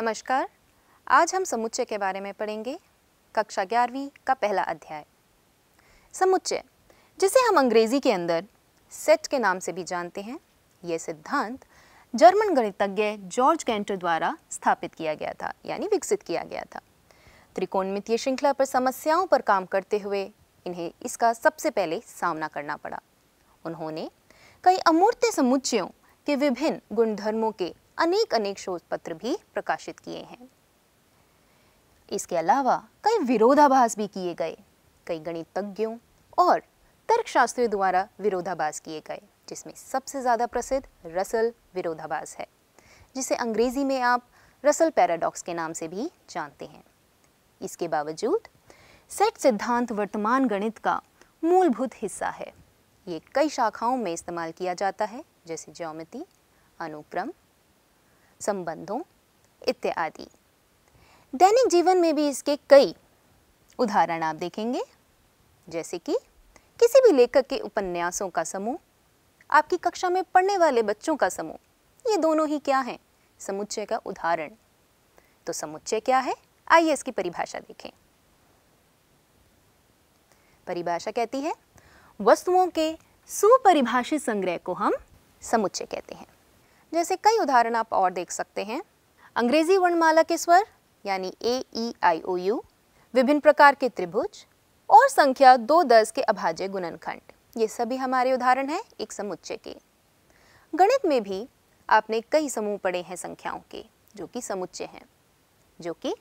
नमस्कार आज हम समुच्चय के बारे में पढ़ेंगे कक्षा ग्यारहवीं का पहला अध्याय समुच्चय जिसे हम अंग्रेजी के अंदर सेट के नाम से भी जानते हैं ये सिद्धांत जर्मन गणितज्ञ जॉर्ज कैंटर द्वारा स्थापित किया गया था यानी विकसित किया गया था त्रिकोणमितीय श्रृंखला पर समस्याओं पर काम करते हुए इन्हें इसका सबसे पहले सामना करना पड़ा उन्होंने कई अमूर्त समुच्चयों के विभिन्न गुणधर्मों के अनेक अनेक शोध पत्र भी प्रकाशित किए हैं इसके अलावा कई विरोधाभास भी किए गए कई गणितज्ञों और तर्कशास्त्रियों द्वारा विरोधाभास किए गए जिसमें सबसे ज़्यादा प्रसिद्ध रसल विरोधाभास है जिसे अंग्रेज़ी में आप रसल पैराडॉक्स के नाम से भी जानते हैं इसके बावजूद सेट सिद्धांत वर्तमान गणित का मूलभूत हिस्सा है ये कई शाखाओं में इस्तेमाल किया जाता है जैसे ज्योमिति अनुक्रम संबंधों इत्यादि दैनिक जीवन में भी इसके कई उदाहरण आप देखेंगे जैसे कि किसी भी लेखक के उपन्यासों का समूह आपकी कक्षा में पढ़ने वाले बच्चों का समूह ये दोनों ही क्या हैं समुच्चय का उदाहरण तो समुच्चय क्या है आइए इसकी परिभाषा देखें परिभाषा कहती है वस्तुओं के सुपरिभाषित संग्रह को हम समुच्चय कहते हैं जैसे कई उदाहरण आप और देख सकते हैं अंग्रेजी वर्णमाला के स्वर यानी ए ई आई ओ यू विभिन्न प्रकार के त्रिभुज और संख्या दो दस के अभाज्य गुणनखंड ये सभी हमारे उदाहरण हैं एक समुच्चय के गणित में भी आपने कई समूह पढ़े हैं संख्याओं के जो कि समुच्चय हैं जो कि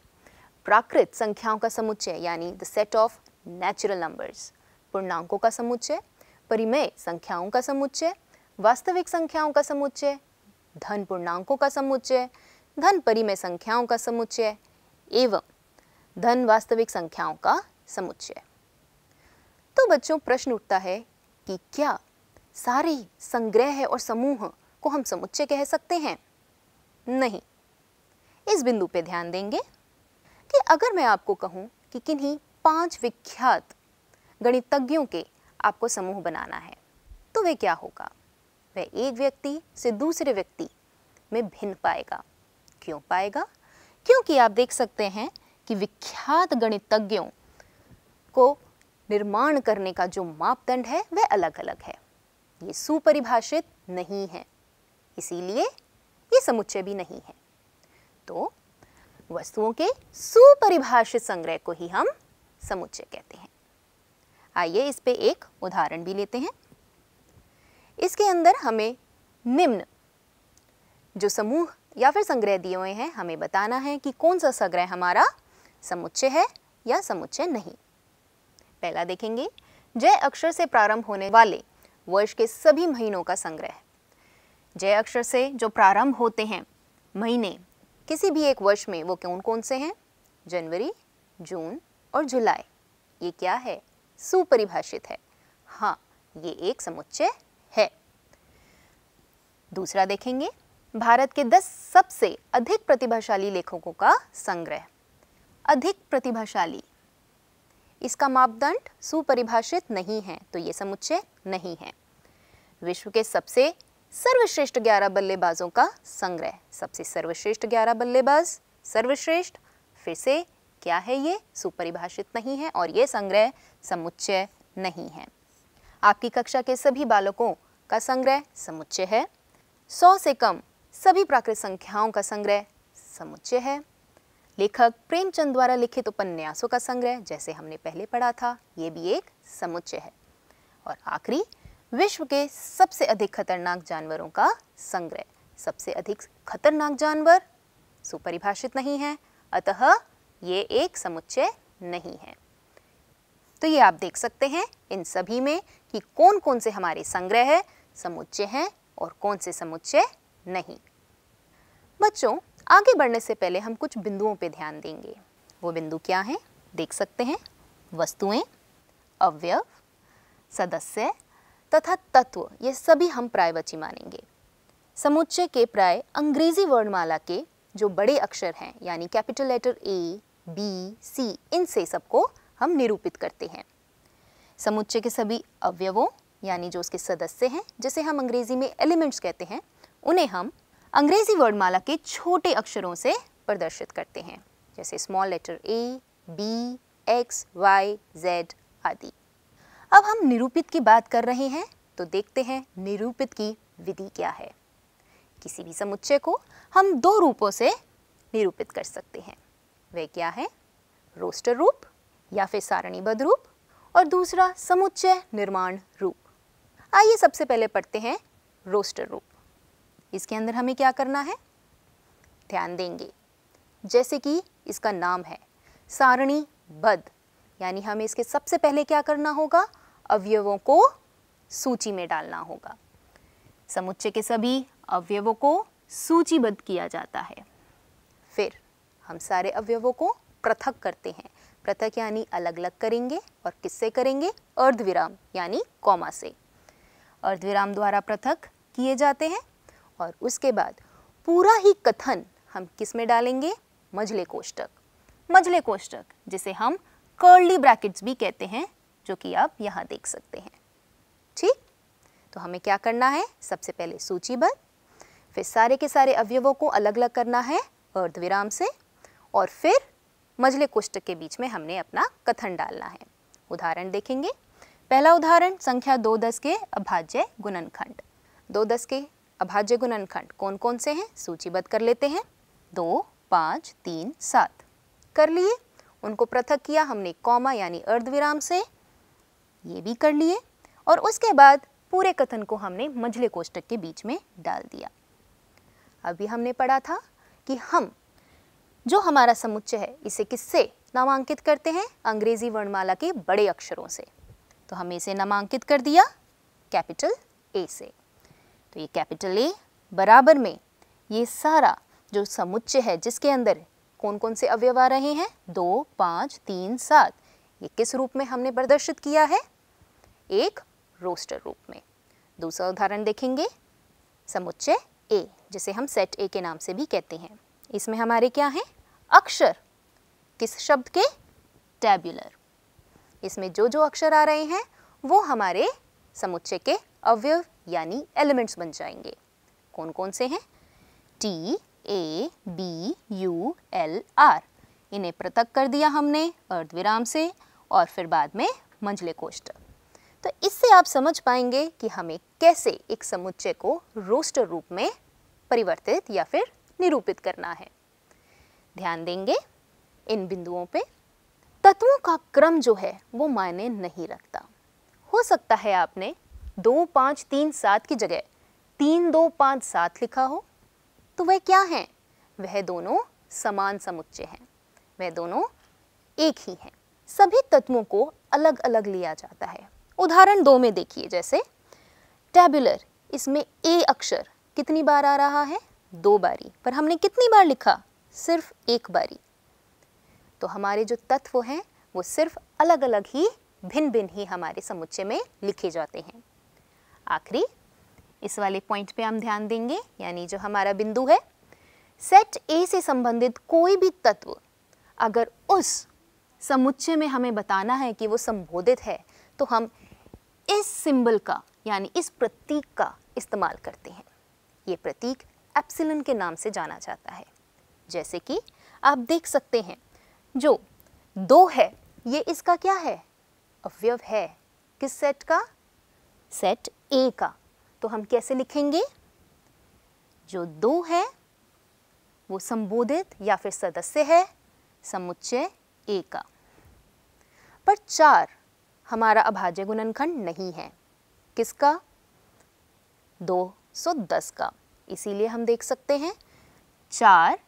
प्राकृत संख्याओं का समुच्चय यानी the set of natural numbers पूर्णांकों का समुच्चय परिमेय संख्याओं का समुच्चय वास्तविक संख्याओं का समुच्चय धन पूर्णांकों का समुच्चय धन परिमय संख्याओं का समुच्चय एवं धन वास्तविक संख्याओं का समुच्चय तो बच्चों प्रश्न उठता है कि क्या सारे संग्रह और समूह को हम समुच्चय कह सकते हैं नहीं इस बिंदु पे ध्यान देंगे कि अगर मैं आपको कहूं कि किन्हीं पांच विख्यात गणितज्ञों के आपको समूह बनाना है तो वे क्या होगा वह एक व्यक्ति से दूसरे व्यक्ति में भिन्न पाएगा क्यों पाएगा क्योंकि आप देख सकते हैं कि विख्यात गणितज्ञों को निर्माण करने का जो मापदंड है वह अलग अलग है ये सुपरिभाषित नहीं है इसीलिए ये समुच्चय भी नहीं है तो वस्तुओं के सुपरिभाषित संग्रह को ही हम समुच्चय कहते हैं आइए इस पे एक उदाहरण भी लेते हैं इसके अंदर हमें निम्न जो समूह या फिर संग्रह दिए हुए हैं हमें बताना है कि कौन सा संग्रह हमारा समुच्चय है या समुच्चय नहीं पहला देखेंगे जय अक्षर से प्रारंभ होने वाले वर्ष के सभी महीनों का संग्रह जय अक्षर से जो प्रारंभ होते हैं महीने किसी भी एक वर्ष में वो कौन कौन से हैं जनवरी जून और जुलाई ये क्या है सुपरिभाषित है हाँ ये एक समुच्चय दूसरा देखेंगे भारत के 10 सबसे अधिक प्रतिभाशाली लेखकों का संग्रह अधिक प्रतिभाशाली इसका मापदंड सुपरिभाषित नहीं है तो ये समुच्चय नहीं है विश्व के सबसे सर्वश्रेष्ठ 11 बल्लेबाजों का संग्रह सबसे सर्वश्रेष्ठ 11 बल्लेबाज सर्वश्रेष्ठ फिर से क्या है ये सुपरिभाषित नहीं है और ये संग्रह समुच्चय नहीं है आपकी कक्षा के सभी बालकों का संग्रह समुच्चय है सौ से कम सभी प्राकृत संख्याओं का संग्रह समुच्चय है लेखक प्रेमचंद द्वारा लिखित उपन्यासों का संग्रह जैसे हमने पहले पढ़ा था ये भी एक समुच्चय है और आखिरी विश्व के सबसे अधिक खतरनाक जानवरों का संग्रह सबसे अधिक खतरनाक जानवर सुपरिभाषित नहीं है अतः ये एक समुच्चय नहीं है तो ये आप देख सकते हैं इन सभी में कि कौन कौन से हमारे संग्रह है समुच्चय हैं और कौन से समुच्चय नहीं बच्चों आगे बढ़ने से पहले हम कुछ बिंदुओं पर ध्यान देंगे वो बिंदु क्या हैं देख सकते हैं वस्तुएं अवयव सदस्य तथा तत्व ये सभी हम प्रायवची मानेंगे समुच्चय के प्राय अंग्रेजी वर्णमाला के जो बड़े अक्षर हैं यानी capital letter A B C इनसे सबको हम निरूपित करते हैं समुच्चय के सभी अवयवों यानी जो उसके सदस्य हैं जिसे हम अंग्रेज़ी में एलिमेंट्स कहते हैं उन्हें हम अंग्रेज़ी वर्डमाला के छोटे अक्षरों से प्रदर्शित करते हैं जैसे small letter A B X Y Z आदि अब हम निरूपित की बात कर रहे हैं तो देखते हैं निरूपित की विधि क्या है किसी भी समुच्चय को हम दो रूपों से निरूपित कर सकते हैं वह क्या है रोस्टर रूप या फिर सारणीबद्ध रूप और दूसरा समुच्चय निर्माण रूप आइए सबसे पहले पढ़ते हैं रोस्टर रूप इसके अंदर हमें क्या करना है ध्यान देंगे जैसे कि इसका नाम है सारणी बद यानी हमें इसके सबसे पहले क्या करना होगा अवयवों को सूची में डालना होगा समुच्चय के सभी अवयवों को सूचीबद्ध किया जाता है फिर हम सारे अवयवों को पृथक करते हैं पृथक यानी अलग अलग करेंगे और किससे करेंगे अर्धविराम यानी कॉमा से अर्धविराम द्वारा पृथक किए जाते हैं और उसके बाद पूरा ही कथन हम किस में डालेंगे मझले कोष्टक मझले कोष्टक जिसे हम कर्ली ब्रैकेट्स भी कहते हैं जो कि आप यहाँ देख सकते हैं ठीक तो हमें क्या करना है सबसे पहले सूचीबद्ध फिर सारे के सारे अवयवों को अलग अलग करना है अर्धविराम से और फिर मझले कोष्टक के बीच में हमने अपना कथन डालना है उदाहरण देखेंगे पहला उदाहरण संख्या दो दस के अभाज्य गुणनखंड दो दस के अभाज्य गुणनखंड कौन कौन से हैं सूचीबद्ध कर लेते हैं दो पाँच तीन सात कर लिए उनको पृथक किया हमने कॉमा यानी अर्धविराम से ये भी कर लिए और उसके बाद पूरे कथन को हमने मझले कोष्टक के बीच में डाल दिया अभी हमने पढ़ा था कि हम जो हमारा समुच्चय है इसे किससे नामांकित करते हैं अंग्रेजी वर्णमाला के बड़े अक्षरों से तो हमें इसे नामांकित कर दिया कैपिटल ए से तो ये कैपिटल ए बराबर में ये सारा जो समुच्चय है जिसके अंदर कौन कौन से अवयव आ रहे हैं दो पाँच तीन सात ये किस रूप में हमने प्रदर्शित किया है एक रोस्टर रूप में दूसरा उदाहरण देखेंगे समुच्चय ए जिसे हम सेट ए के नाम से भी कहते हैं इसमें हमारे क्या हैं अक्षर किस शब्द के टैबुलर इसमें जो जो अक्षर आ रहे हैं वो हमारे समुच्चय के अवयव यानी एलिमेंट्स बन जाएंगे कौन कौन से हैं T A B U L R इन्हें पृथक कर दिया हमने अर्धविराम से और फिर बाद में मंजले कोष्ठ तो इससे आप समझ पाएंगे कि हमें कैसे एक समुच्चय को रोस्टर रूप में परिवर्तित या फिर निरूपित करना है ध्यान देंगे इन बिंदुओं पे तत्वों का क्रम जो है वो मायने नहीं रखता हो सकता है आपने दो पाँच तीन सात की जगह तीन दो पाँच सात लिखा हो तो वह क्या हैं वह दोनों समान समुच्चय हैं वह दोनों एक ही हैं सभी तत्वों को अलग अलग लिया जाता है उदाहरण दो में देखिए जैसे टैबुलर इसमें ए अक्षर कितनी बार आ रहा है दो बारी पर हमने कितनी बार लिखा सिर्फ एक बारी तो हमारे जो तत्व हैं वो सिर्फ अलग अलग ही भिन्न भिन्न ही हमारे समुच्चय में लिखे जाते हैं आखिरी इस वाले पॉइंट पे हम ध्यान देंगे यानी जो हमारा बिंदु है सेट ए से संबंधित कोई भी तत्व अगर उस समुच्चय में हमें बताना है कि वो संबोधित है तो हम इस सिंबल का यानी इस प्रतीक का इस्तेमाल करते हैं ये प्रतीक एप्सिलन के नाम से जाना जाता है जैसे कि आप देख सकते हैं जो दो है ये इसका क्या है अवयव है किस सेट का सेट ए का तो हम कैसे लिखेंगे जो दो है वो संबोधित या फिर सदस्य है समुच्चय ए का पर चार हमारा अभाज्य गुणनखंड नहीं है किसका दो सौ दस का इसीलिए हम देख सकते हैं चार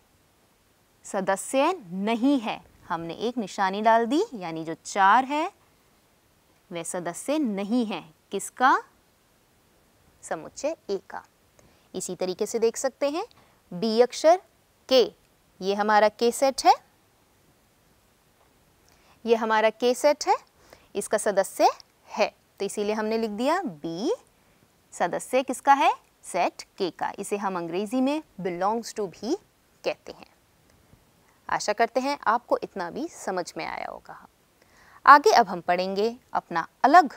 सदस्य नहीं है हमने एक निशानी डाल दी यानी जो चार है वह सदस्य नहीं है किसका समुच्चय ए का इसी तरीके से देख सकते हैं बी अक्षर के ये हमारा के सेट है ये हमारा के सेट है इसका सदस्य है तो इसीलिए हमने लिख दिया बी सदस्य किसका है सेट के का इसे हम अंग्रेजी में बिलोंग्स टू भी कहते हैं आशा करते हैं आपको इतना भी समझ में आया होगा आगे अब हम पढ़ेंगे अपना अलग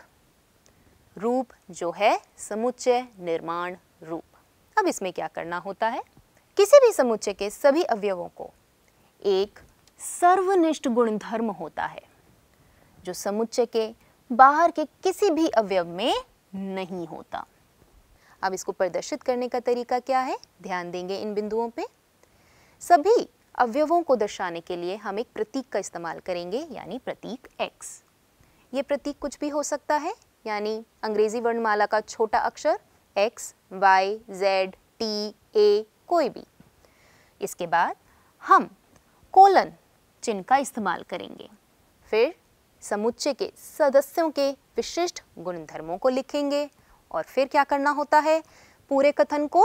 रूप जो है समुच्चय निर्माण रूप अब इसमें क्या करना होता है किसी भी समुच्चय के सभी अवयवों को एक सर्वनिष्ठ गुणधर्म होता है जो समुच्चय के बाहर के किसी भी अवयव में नहीं होता अब इसको प्रदर्शित करने का तरीका क्या है ध्यान देंगे इन बिंदुओं पे सभी अवयवों को दर्शाने के लिए हम एक प्रतीक का इस्तेमाल करेंगे यानी प्रतीक एक्स ये प्रतीक कुछ भी हो सकता है यानी अंग्रेजी वर्णमाला का छोटा अक्षर X Y Z T A कोई भी इसके बाद हम कोलन चिन्ह का इस्तेमाल करेंगे फिर समुच्चय के सदस्यों के विशिष्ट गुणधर्मों को लिखेंगे और फिर क्या करना होता है पूरे कथन को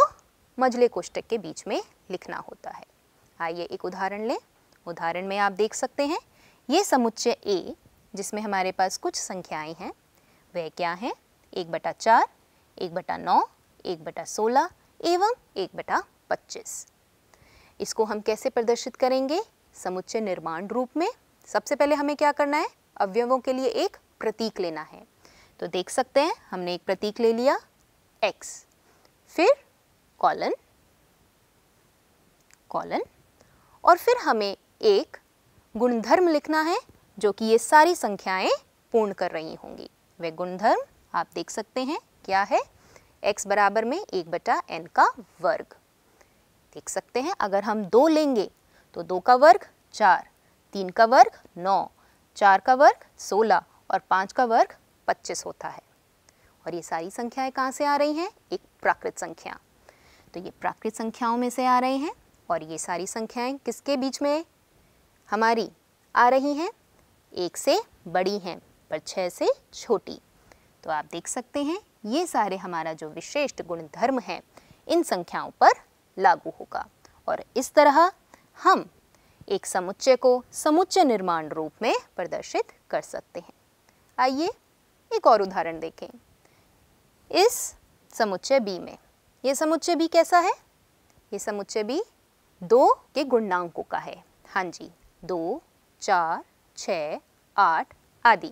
मजले कोष्टक के बीच में लिखना होता है आइए एक उदाहरण लें उदाहरण में आप देख सकते हैं ये समुच्चय ए जिसमें हमारे पास कुछ संख्याएं हैं वह क्या है एक बटा चार एक बटा नौ एक बटा सोलह एवं एक बटा पच्चीस इसको हम कैसे प्रदर्शित करेंगे समुच्चय निर्माण रूप में सबसे पहले हमें क्या करना है अवयवों के लिए एक प्रतीक लेना है तो देख सकते हैं हमने एक प्रतीक ले लिया x फिर कॉलन कॉलन और फिर हमें एक गुणधर्म लिखना है जो कि ये सारी संख्याएं पूर्ण कर रही होंगी वह गुणधर्म आप देख सकते हैं क्या है x बराबर में एक बटा एन का वर्ग देख सकते हैं अगर हम दो लेंगे तो दो का वर्ग चार तीन का वर्ग नौ चार का वर्ग सोलह और पाँच का वर्ग पच्चीस होता है और ये सारी संख्याएं कहाँ से आ रही हैं एक प्राकृत संख्या तो ये प्राकृत संख्याओं में से आ रहे हैं और ये सारी संख्याएं किसके बीच में हमारी आ रही हैं एक से बड़ी हैं पर छः से छोटी तो आप देख सकते हैं ये सारे हमारा जो विशिष्ट गुणधर्म है इन संख्याओं पर लागू होगा और इस तरह हम एक समुच्चय को समुच्चय निर्माण रूप में प्रदर्शित कर सकते हैं आइए एक और उदाहरण देखें इस समुच्चय बी में ये समुच्चय बी कैसा है ये समुच्चय बी दो के गुणांकों का है हाँ जी दो चार छ आठ आदि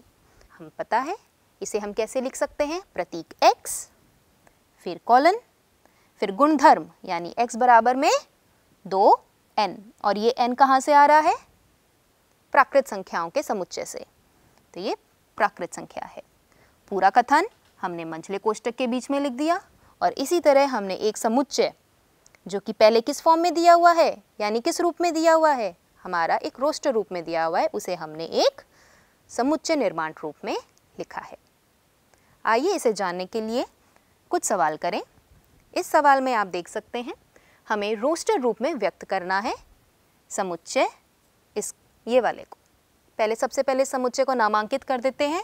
हम पता है इसे हम कैसे लिख सकते हैं प्रतीक x फिर कॉलन फिर गुणधर्म यानी x बराबर में दो n और ये n कहाँ से आ रहा है प्राकृत संख्याओं के समुच्चय से तो ये प्राकृत संख्या है पूरा कथन हमने मंचले कोष्टक के बीच में लिख दिया और इसी तरह हमने एक समुच्चय जो कि पहले किस फॉर्म में दिया हुआ है यानी किस रूप में दिया हुआ है हमारा एक रोस्टर रूप में दिया हुआ है उसे हमने एक समुच्चय निर्माण रूप में लिखा है आइए इसे जानने के लिए कुछ सवाल करें इस सवाल में आप देख सकते हैं हमें रोस्टर रूप में व्यक्त करना है समुच्चय इस ये वाले को पहले सबसे पहले समुच्चय को नामांकित कर देते हैं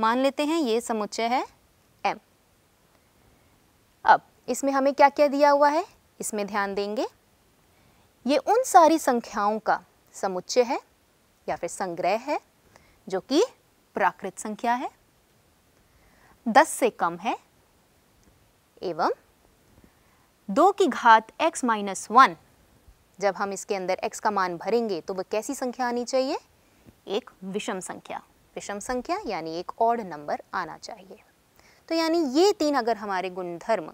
मान लेते हैं ये समुच्चय है एम अब इसमें हमें क्या क्या दिया हुआ है इसमें ध्यान देंगे ये उन सारी संख्याओं का समुच्चय है या फिर संग्रह है जो कि प्राकृत संख्या है दस से कम है एवं दो की घात x माइनस वन जब हम इसके अंदर x का मान भरेंगे तो वह कैसी संख्या आनी चाहिए एक विषम संख्या विषम संख्या यानी एक ऑड नंबर आना चाहिए तो यानी ये तीन अगर हमारे गुणधर्म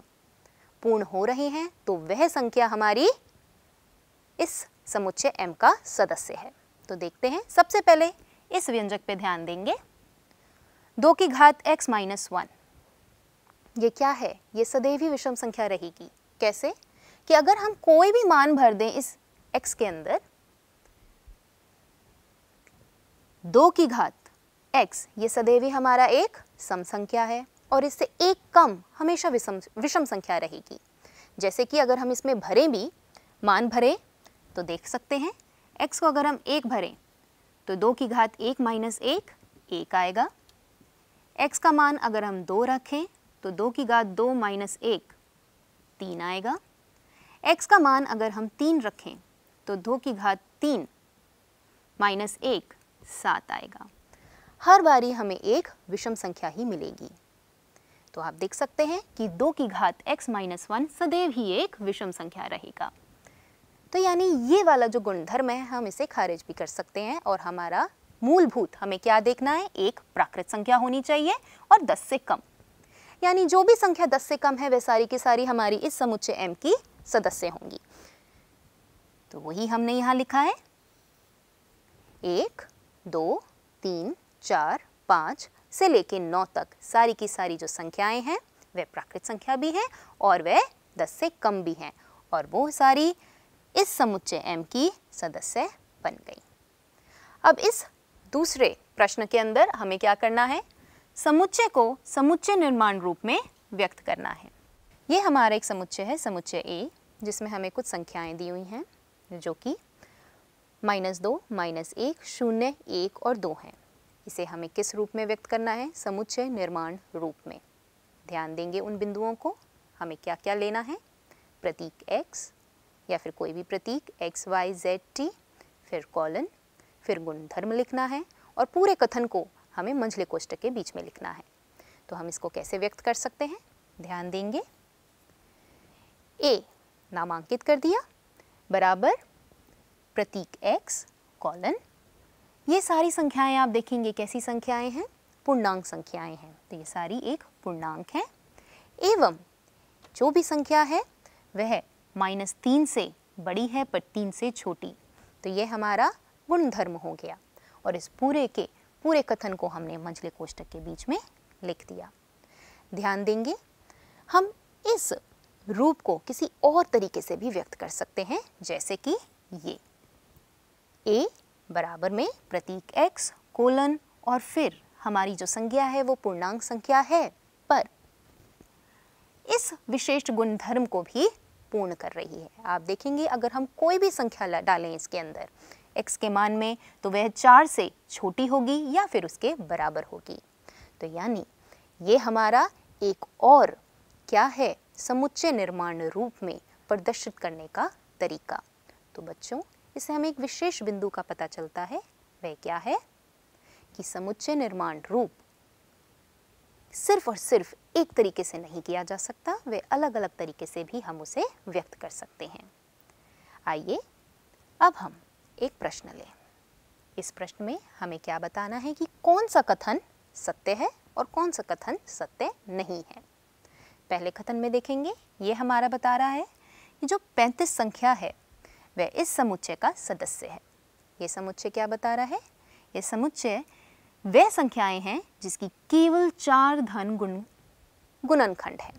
पूर्ण हो रहे हैं तो वह संख्या हमारी इस समुच्चय एम का सदस्य है तो देखते हैं सबसे पहले इस व्यंजक पे ध्यान देंगे दो की घात x माइनस वन ये क्या है ये सदैव ही विषम संख्या रहेगी कैसे कि अगर हम कोई भी मान भर दें इस x के अंदर दो की घात x ये सदैव ही हमारा एक सम संख्या है और इससे एक कम हमेशा विषम विषम संख्या रहेगी जैसे कि अगर हम इसमें भरें भी मान भरें तो देख सकते हैं x को अगर हम एक भरें तो दो की घात एक माइनस एक एक आएगा x का मान अगर हम दो रखें तो दो की घात दो माइनस एक तीन आएगा x का मान अगर हम तीन रखें तो दो की घात तीन माइनस एक सात आएगा हर बारी हमें एक विषम संख्या ही मिलेगी तो आप देख सकते हैं कि दो की घात x माइनस वन सदैव ही एक विषम संख्या रहेगा तो यानी ये वाला जो गुणधर्म है हम इसे खारिज भी कर सकते हैं और हमारा मूलभूत हमें क्या देखना है एक प्राकृत संख्या होनी चाहिए और 10 से कम यानी जो भी संख्या 10 से कम है वह सारी की सारी हमारी इस समुच्चय एम की सदस्य होंगी तो वही हमने यहाँ लिखा है एक दो तीन चार पाँच से लेकर नौ तक सारी की सारी जो संख्याएं हैं वह प्राकृत संख्या भी हैं और वह दस से कम भी हैं और वो सारी इस समुच्चय एम की सदस्य बन गई अब इस दूसरे प्रश्न के अंदर हमें क्या करना है समुच्चय को समुच्चय निर्माण रूप में व्यक्त करना है ये हमारा एक समुच्चय है समुच्चय ए जिसमें हमें कुछ संख्याएं दी हुई हैं जो कि माइनस दो माइनस एक शून्य एक और दो हैं इसे हमें किस रूप में व्यक्त करना है समुच्चय निर्माण रूप में ध्यान देंगे उन बिंदुओं को हमें क्या क्या लेना है प्रतीक x या फिर कोई भी प्रतीक x y z t फिर कॉलन फिर गुणधर्म लिखना है और पूरे कथन को हमें मंझले कोष्टक के बीच में लिखना है तो हम इसको कैसे व्यक्त कर सकते हैं ध्यान देंगे ए नामांकित कर दिया बराबर प्रतीक x कॉलन ये सारी संख्याएं आप देखेंगे कैसी संख्याएं हैं पूर्णांक संख्याएं हैं तो ये सारी एक पूर्णांक है एवं जो भी संख्या है वह माइनस तीन से बड़ी है पर तीन से छोटी तो ये हमारा गुणधर्म हो गया और इस पूरे के पूरे कथन को हमने मंझले कोष्टक के बीच में लिख दिया ध्यान देंगे हम इस रूप को किसी और तरीके से भी व्यक्त कर सकते हैं जैसे कि ये ए बराबर में प्रतीक x कोलन और फिर हमारी जो संज्ञा है वो पूर्णांक संख्या है पर इस विशेष गुणधर्म को भी पूर्ण कर रही है आप देखेंगे अगर हम कोई भी संख्या डालें इसके अंदर x के मान में तो वह चार से छोटी होगी या फिर उसके बराबर होगी तो यानी ये हमारा एक और क्या है समुच्चय निर्माण रूप में प्रदर्शित करने का तरीका तो बच्चों इससे हमें एक विशेष बिंदु का पता चलता है वह क्या है कि समुच्चय निर्माण रूप सिर्फ और सिर्फ एक तरीके से नहीं किया जा सकता वे अलग अलग तरीके से भी हम उसे व्यक्त कर सकते हैं आइए अब हम एक प्रश्न लें इस प्रश्न में हमें क्या बताना है कि कौन सा कथन सत्य है और कौन सा कथन सत्य नहीं है पहले कथन में देखेंगे ये हमारा बता रहा है कि जो पैंतीस संख्या है वह इस समुच्चय का सदस्य है ये समुच्चय क्या बता रहा है ये समुच्चय वे संख्याएं हैं जिसकी केवल चार धन गुण गुणनखंड है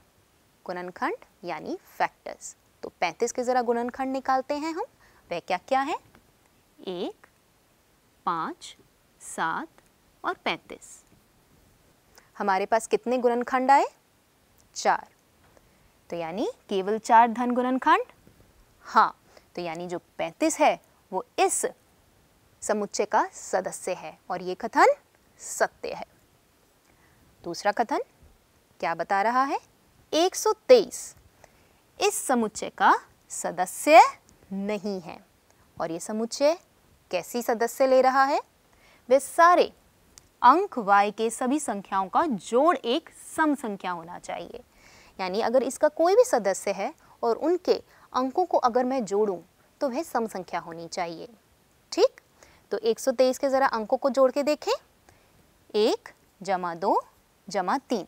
गुणनखंड यानी फैक्टर्स तो 35 के ज़रा गुणनखंड निकालते हैं हम वह क्या क्या है एक पाँच सात और पैंतीस हमारे पास कितने गुणनखंड आए चार तो यानी केवल चार धन गुणनखंड हाँ तो यानी जो 35 है वो इस समुच्चय का सदस्य है और ये कथन सत्य है दूसरा कथन क्या बता रहा है 123 इस समुच्चय का सदस्य नहीं है और ये समुच्चय कैसी सदस्य ले रहा है वे सारे अंक वाई के सभी संख्याओं का जोड़ एक सम संख्या होना चाहिए यानी अगर इसका कोई भी सदस्य है और उनके अंकों को अगर मैं जोड़ूं तो वह सम संख्या होनी चाहिए ठीक तो 123 के ज़रा अंकों को जोड़ के देखें एक जमा दो जमा तीन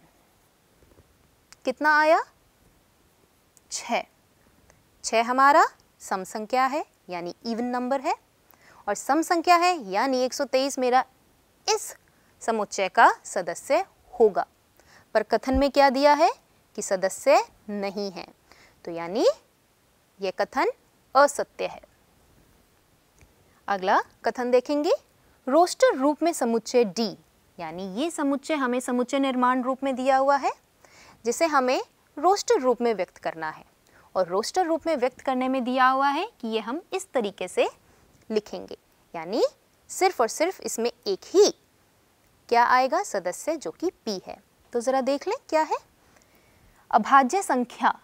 कितना आया छ हमारा सम संख्या है यानी इवन नंबर है और सम संख्या है यानी 123 मेरा इस समुच्चय का सदस्य होगा पर कथन में क्या दिया है कि सदस्य नहीं है तो यानी यह कथन असत्य है अगला कथन देखेंगे रोस्टर रूप में समुच्चय डी यानी ये समुच्चय हमें समुच्चय निर्माण रूप में दिया हुआ है जिसे हमें रोस्टर रूप में व्यक्त करना है और रोस्टर रूप में व्यक्त करने में दिया हुआ है कि ये हम इस तरीके से लिखेंगे यानी सिर्फ और सिर्फ इसमें एक ही क्या आएगा सदस्य जो कि पी है तो ज़रा देख लें क्या है अभाज्य संख्या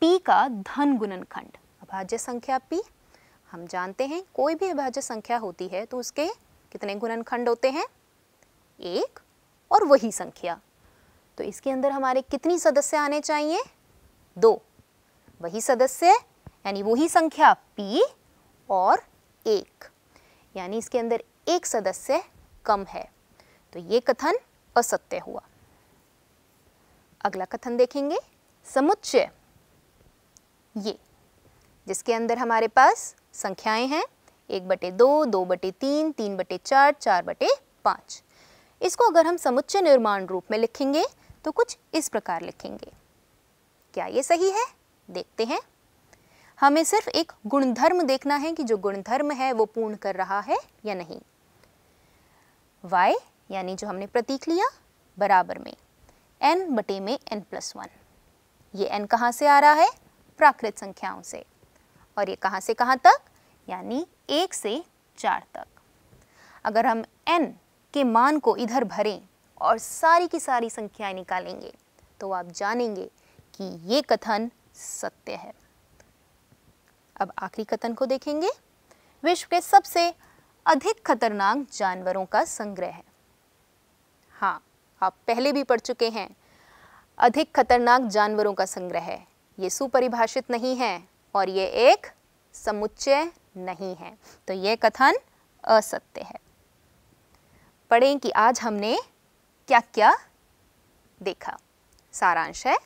पी का धन गुणनखंड अभाज्य संख्या पी हम जानते हैं कोई भी अभाज्य संख्या होती है तो उसके कितने गुणनखंड होते हैं एक और वही संख्या तो इसके अंदर हमारे कितनी सदस्य आने चाहिए दो वही सदस्य यानी वही संख्या पी और एक यानी इसके अंदर एक सदस्य कम है तो ये कथन असत्य हुआ अगला कथन देखेंगे समुच्चय ये जिसके अंदर हमारे पास संख्याएं हैं एक बटे दो दो बटे तीन तीन बटे चार चार बटे पाँच इसको अगर हम समुच्चय निर्माण रूप में लिखेंगे तो कुछ इस प्रकार लिखेंगे क्या ये सही है देखते हैं हमें सिर्फ एक गुणधर्म देखना है कि जो गुणधर्म है वो पूर्ण कर रहा है या नहीं y यानी जो हमने प्रतीक लिया बराबर में n बटे में n प्लस वन ये n कहाँ से आ रहा है प्राकृत संख्याओं से और ये कहाँ से कहाँ तक यानी एक से चार तक अगर हम n के मान को इधर भरें और सारी की सारी संख्याएं निकालेंगे तो आप जानेंगे कि ये कथन सत्य है अब आखिरी कथन को देखेंगे विश्व के सबसे अधिक खतरनाक जानवरों का संग्रह है हाँ आप पहले भी पढ़ चुके हैं अधिक खतरनाक जानवरों का संग्रह है ये सुपरिभाषित नहीं है और ये एक समुच्चय नहीं है तो ये कथन असत्य है पढ़ें कि आज हमने क्या क्या देखा सारांश है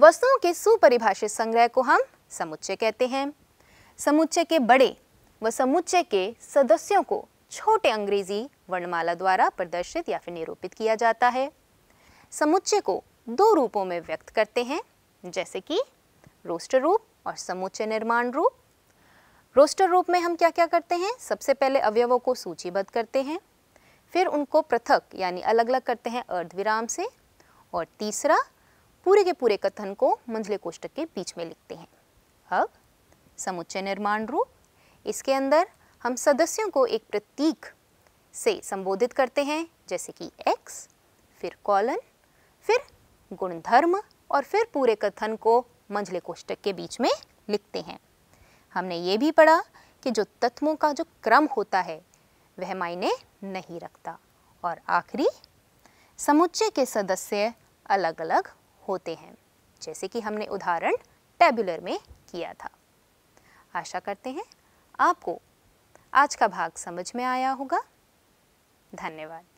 वस्तुओं के सुपरिभाषित संग्रह को हम समुच्चय कहते हैं समुच्चय के बड़े व समुच्चय के सदस्यों को छोटे अंग्रेजी वर्णमाला द्वारा प्रदर्शित या फिर निरूपित किया जाता है समुच्चय को दो रूपों में व्यक्त करते हैं जैसे कि रोस्टर रूप और समुच्चय निर्माण रूप रोस्टर रूप में हम क्या क्या करते हैं सबसे पहले अवयवों को सूचीबद्ध करते हैं फिर उनको पृथक यानी अलग अलग करते हैं अर्धविराम से और तीसरा पूरे के पूरे कथन को मंझले कोष्टक के बीच में लिखते हैं अब समुच्चय निर्माण रूप इसके अंदर हम सदस्यों को एक प्रतीक से संबोधित करते हैं जैसे कि एक्स फिर कॉलन फिर गुणधर्म और फिर पूरे कथन को मंझले कोष्टक के बीच में लिखते हैं हमने ये भी पढ़ा कि जो तत्वों का जो क्रम होता है वह मायने नहीं रखता और आखिरी समुच्चय के सदस्य अलग अलग होते हैं जैसे कि हमने उदाहरण टेबुलर में किया था आशा करते हैं आपको आज का भाग समझ में आया होगा धन्यवाद